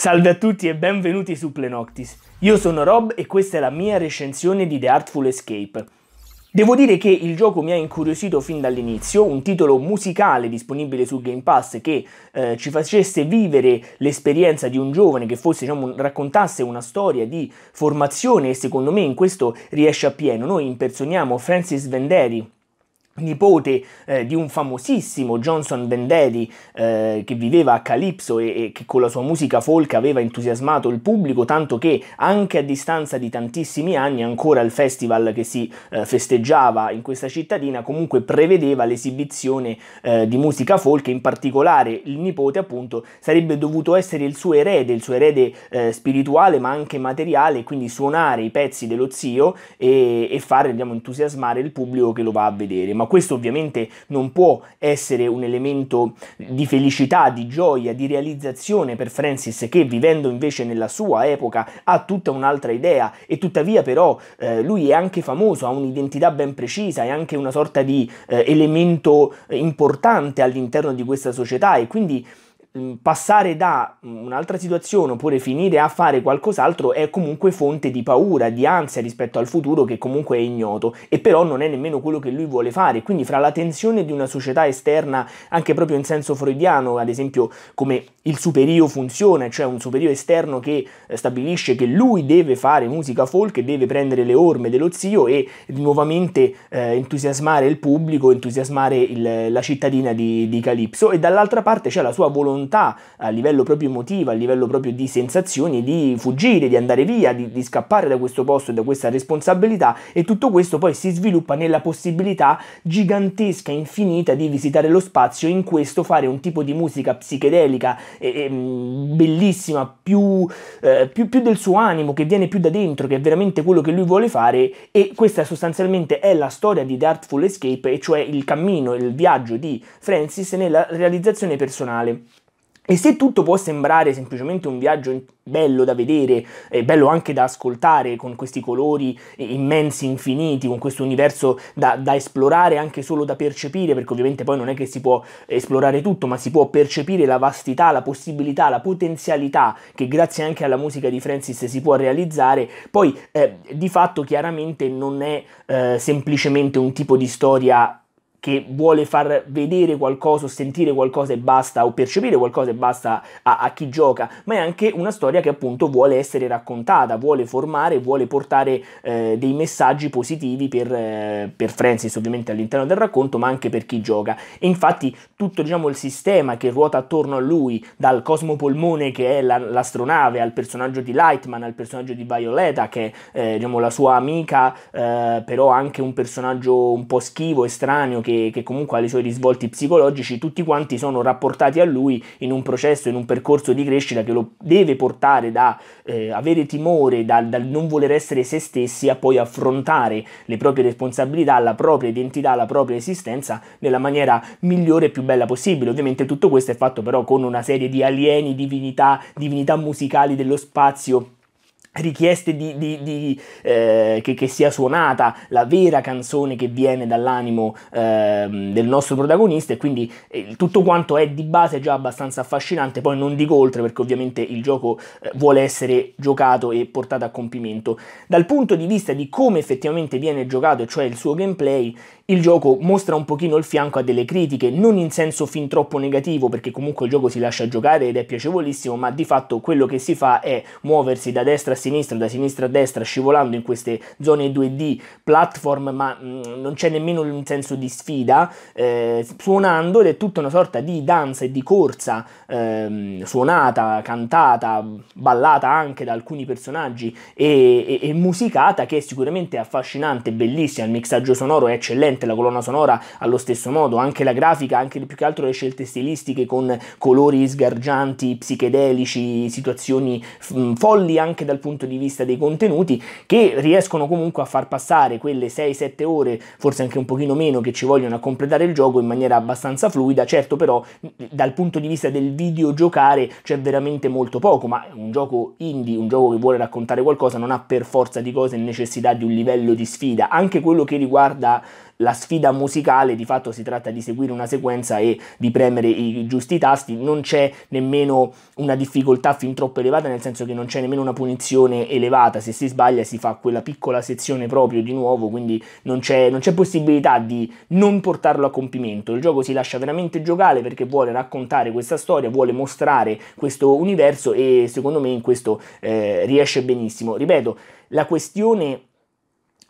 Salve a tutti e benvenuti su Plenoctis. Io sono Rob e questa è la mia recensione di The Artful Escape. Devo dire che il gioco mi ha incuriosito fin dall'inizio, un titolo musicale disponibile su Game Pass che eh, ci facesse vivere l'esperienza di un giovane che fosse, diciamo, raccontasse una storia di formazione e secondo me in questo riesce appieno. Noi impersoniamo Francis Venderi, nipote eh, di un famosissimo Johnson Vendetti eh, che viveva a Calypso e, e, che con la sua musica folk aveva entusiasmato il pubblico tanto che anche a distanza di tantissimi anni ancora il festival che si eh, festeggiava in questa cittadina comunque prevedeva l'esibizione eh, di musica folk e in particolare il nipote appunto sarebbe dovuto essere il suo erede, il suo erede eh, spirituale ma anche materiale quindi suonare i pezzi dello zio e, e fare, diciamo, entusiasmare il pubblico che lo va a vedere ma questo ovviamente non può essere un elemento di felicità, di gioia, di realizzazione per Francis che vivendo invece nella sua epoca ha tutta un'altra idea e tuttavia però eh, lui è anche famoso, ha un'identità ben precisa, è anche una sorta di eh, elemento importante all'interno di questa società e quindi passare da un'altra situazione oppure finire a fare qualcos'altro è comunque fonte di paura, di ansia rispetto al futuro che comunque è ignoto e però non è nemmeno quello che lui vuole fare, quindi fra la tensione di una società esterna anche proprio in senso freudiano, ad esempio come il superio funziona, cioè un superio esterno che eh, stabilisce che lui deve fare musica folk, deve prendere le orme dello zio e nuovamente eh, entusiasmare il pubblico, entusiasmare il, la cittadina di, di Calipso e dall'altra parte c'è la sua volontà volontà a livello proprio emotivo, a livello proprio di sensazioni, di fuggire, di andare via, di, di scappare da questo posto, da questa responsabilità e tutto questo poi si sviluppa nella possibilità gigantesca, infinita di visitare lo spazio e in questo fare un tipo di musica psichedelica e, e, mm, bellissima, più, eh, più, più del suo animo, che viene più da dentro, che è veramente quello che lui vuole fare e questa sostanzialmente è la storia di The Artful Escape, e cioè il cammino, il viaggio di Francis nella realizzazione personale. E se tutto può sembrare semplicemente un viaggio bello da vedere, eh, bello anche da ascoltare, con questi colori immensi, infiniti, con questo universo da, da, esplorare, anche solo da percepire, perché ovviamente poi non è che si può esplorare tutto, ma si può percepire la vastità, la possibilità, la potenzialità che grazie anche alla musica di Francis si può realizzare, poi eh, di fatto chiaramente non è eh, semplicemente un tipo di storia che vuole far vedere qualcosa, sentire qualcosa e basta, o percepire qualcosa e basta a, a, chi gioca, ma è anche una storia che appunto vuole essere raccontata, vuole formare, vuole portare eh, dei messaggi positivi per, eh, per, Francis ovviamente all'interno del racconto, ma anche per chi gioca. E infatti tutto diciamo, il sistema che ruota attorno a lui, dal cosmopolmone che è la, l'astronave, al personaggio di Lightman, al personaggio di Violeta che è eh, diciamo, la sua amica, eh, però anche un personaggio un po' schivo, estraneo, che, che comunque ha i suoi risvolti psicologici, tutti quanti sono rapportati a lui in un processo, in un percorso di crescita che lo deve portare da eh, avere timore, dal, dal non voler essere se stessi a poi affrontare le proprie responsabilità, la propria identità, la propria esistenza nella maniera migliore e più bella possibile. Ovviamente tutto questo è fatto però con una serie di alieni, divinità, divinità musicali dello spazio richieste di, di, di, eh, che, che, sia suonata la vera canzone che viene dall'animo eh, del nostro protagonista e quindi eh, tutto quanto è di base già abbastanza affascinante poi non dico oltre perché ovviamente il gioco eh, vuole essere giocato e portato a compimento dal punto di vista di come effettivamente viene giocato cioè il suo gameplay il gioco mostra un pochino il fianco a delle critiche non in senso fin troppo negativo perché comunque il gioco si lascia giocare ed è piacevolissimo ma di fatto quello che si fa è muoversi da destra a sinistra, da sinistra a destra, scivolando in queste zone 2D platform, ma mh, mm, non c'è nemmeno un senso di sfida, eh, suonando ed è tutta una sorta di danza e di corsa ehm, suonata, cantata, ballata anche da alcuni personaggi e, e, e musicata che è sicuramente affascinante, bellissima, il mixaggio sonoro è eccellente, la colonna sonora allo stesso modo, anche la grafica, anche più che altro le scelte stilistiche con colori sgargianti, psichedelici, situazioni mh, mm, folli anche dal punto di vista punto di vista dei contenuti che riescono comunque a far passare quelle 6-7 ore, forse anche un pochino meno che ci vogliono a completare il gioco in maniera abbastanza fluida, certo però dal punto di vista del videogiocare c'è veramente molto poco, ma un gioco indie, un gioco che vuole raccontare qualcosa non ha per forza di cose necessità di un livello di sfida, anche quello che riguarda la sfida musicale di fatto si tratta di seguire una sequenza e di premere i giusti tasti, non c'è nemmeno una difficoltà fin troppo elevata, nel senso che non c'è nemmeno una punizione elevata, se si sbaglia si fa quella piccola sezione proprio di nuovo, quindi non c'è, non c'è possibilità di non portarlo a compimento, il gioco si lascia veramente giocare perché vuole raccontare questa storia, vuole mostrare questo universo e secondo me in questo eh, riesce benissimo. Ripeto, la questione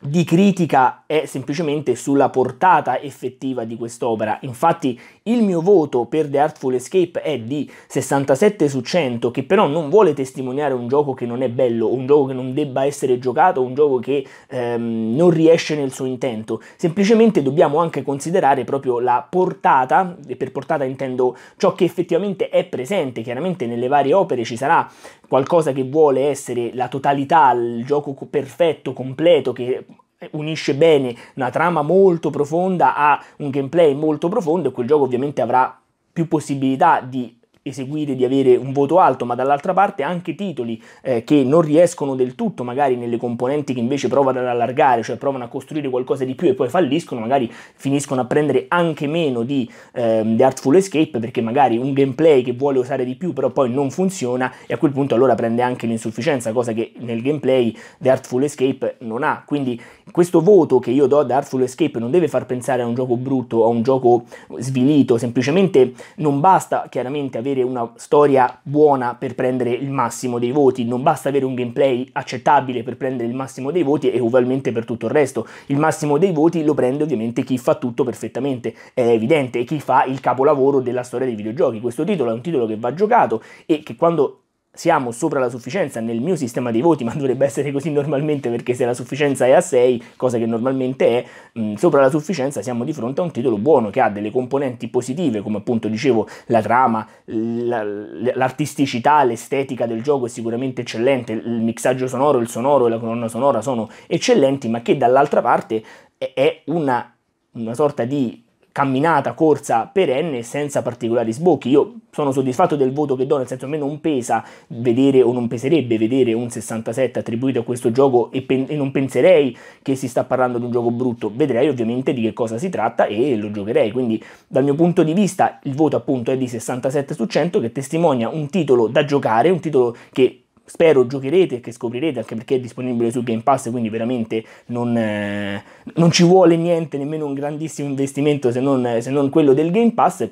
di critica è semplicemente sulla portata effettiva di quest'opera. Infatti il mio voto per The Artful Escape è di 67 su 100, che però non vuole testimoniare un gioco che non è bello, un gioco che non debba essere giocato, un gioco che ehm, non riesce nel suo intento. Semplicemente dobbiamo anche considerare proprio la portata, e per portata intendo ciò che effettivamente è presente. Chiaramente nelle varie opere ci sarà qualcosa che vuole essere la totalità, il gioco perfetto, completo, che unisce bene una trama molto profonda a un gameplay molto profondo e quel gioco ovviamente avrà più possibilità di eseguire, di avere un voto alto, ma dall'altra parte anche titoli eh, che non riescono del tutto magari nelle componenti che invece provano ad allargare, cioè provano a costruire qualcosa di più e poi falliscono, magari finiscono a prendere anche meno di, eh, di Artful Escape perché magari un gameplay che vuole usare di più però poi non funziona e a quel punto allora prende anche l'insufficienza, cosa che nel gameplay The Artful Escape non ha. Quindi questo voto che io do ad Artful Escape non deve far pensare a un gioco brutto o a un gioco svilito, semplicemente non basta chiaramente avere avere una storia buona per prendere il massimo dei voti, non basta avere un gameplay accettabile per prendere il massimo dei voti e ugualmente per tutto il resto. Il massimo dei voti lo prende ovviamente chi fa tutto perfettamente, è evidente, chi fa il capolavoro della storia dei videogiochi. Questo titolo è un titolo che va giocato e che quando siamo sopra la sufficienza nel mio sistema dei voti, ma dovrebbe essere così normalmente perché se la sufficienza è a 6, cosa che normalmente è, mh, mm, sopra la sufficienza siamo di fronte a un titolo buono che ha delle componenti positive, come appunto dicevo la trama, la, l'artisticità, l'estetica del gioco è sicuramente eccellente, il mixaggio sonoro, il sonoro e la colonna sonora sono eccellenti, ma che dall'altra parte è una, una sorta di camminata, corsa perenne senza particolari sbocchi. Io sono soddisfatto del voto che do, nel senso che non pesa vedere o non peserebbe vedere un 67 attribuito a questo gioco e, pen- e non penserei che si sta parlando di un gioco brutto, vedrei ovviamente di che cosa si tratta e lo giocherei, quindi dal mio punto di vista il voto appunto è di 67 su 100 che testimonia un titolo da giocare, un titolo che spero giocherete e che scoprirete anche perché è disponibile su Game Pass quindi veramente non, eh, non ci vuole niente nemmeno un grandissimo investimento se non, se non quello del Game Pass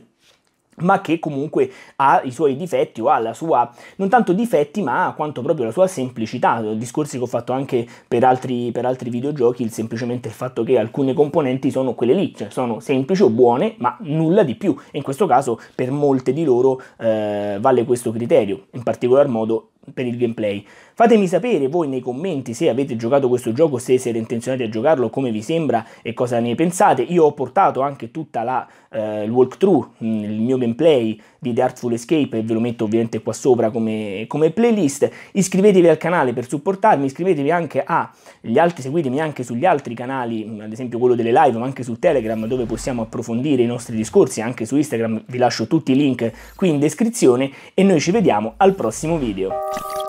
ma che comunque ha i suoi difetti o ha la sua, non tanto difetti, ma quanto proprio la sua semplicità, discorsi che ho fatto anche per altri, per altri videogiochi, il semplicemente il fatto che alcune componenti sono quelle lì, cioè sono semplici o buone, ma nulla di più, e in questo caso per molte di loro eh, vale questo criterio, in particolar modo per il gameplay. Fatemi sapere voi nei commenti se avete giocato questo gioco, se siete intenzionati a giocarlo, come vi sembra e cosa ne pensate. Io ho portato anche tutta la eh, walkthrough, mm, il mio gameplay di The Artful Escape e ve lo metto ovviamente qua sopra come, come playlist. Iscrivetevi al canale per supportarmi, iscrivetevi anche agli altri, seguitemi anche sugli altri canali, mm, ad esempio quello delle live, ma anche su Telegram dove possiamo approfondire i nostri discorsi, anche su Instagram vi lascio tutti i link qui in descrizione e noi ci vediamo al prossimo video. Thank you.